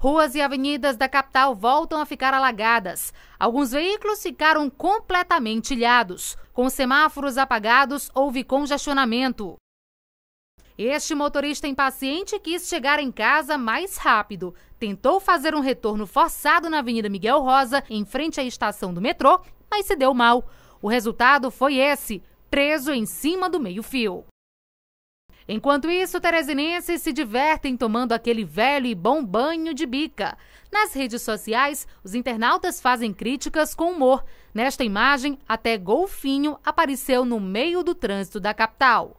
ruas e avenidas da capital voltam a ficar alagadas. Alguns veículos ficaram completamente ilhados. Com semáforos apagados, houve congestionamento. Este motorista impaciente quis chegar em casa mais rápido. Tentou fazer um retorno forçado na Avenida Miguel Rosa, em frente à estação do metrô, mas se deu mal. O resultado foi esse: preso em cima do meio-fio. Enquanto isso, teresinenses se divertem tomando aquele velho e bom banho de bica. Nas redes sociais, os internautas fazem críticas com humor. Nesta imagem, até golfinho apareceu no meio do trânsito da capital.